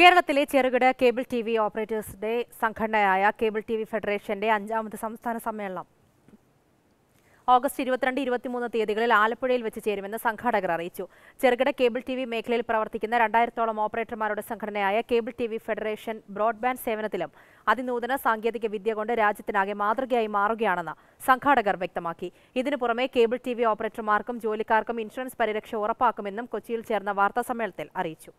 കേരളത്തിലെ ചെറുകിട cable T V ഓപ്പറേറ്റേഴ്സിന്റെ സംഘടനയായ കേബിൾ ടി വി ഫെഡറേഷന്റെ അഞ്ചാമത് സംസ്ഥാന സമ്മേളനം ഓഗസ്റ്റ് ഇരുപത്തിരണ്ട് ഇരുപത്തിമൂന്ന് തീയതികളിൽ ആലപ്പുഴയിൽ വെച്ച് ചേരുമെന്ന് സംഘാടകർ അറിയിച്ചു ചെറുകിട കേബിൾ ടി വി മേഖലയിൽ പ്രവർത്തിക്കുന്ന രണ്ടായിരത്തോളം ഓപ്പറേറ്റർമാരുടെ സംഘടനയായ cable T V federation broadband സേവനത്തിലും അതിനൂതന സാങ്കേതിക വിദ്യ കൊണ്ട് രാജ്യത്തിനാകെ മാതൃകയായി മാറുകയാണെന്ന് സംഘാടകർ വ്യക്തമാക്കി ഇതിനു പുറമെ കേബിൾ ടി വി ഓപ്പറേറ്റർമാർക്കും ജോലിക്കാർക്കും ഇൻഷുറൻസ് പരിരക്ഷ ഉറപ്പാക്കുമെന്നും കൊച്ചിയിൽ ചേർന്ന വാർത്താസമ്മേളനത്തിൽ അറിയിച്ചു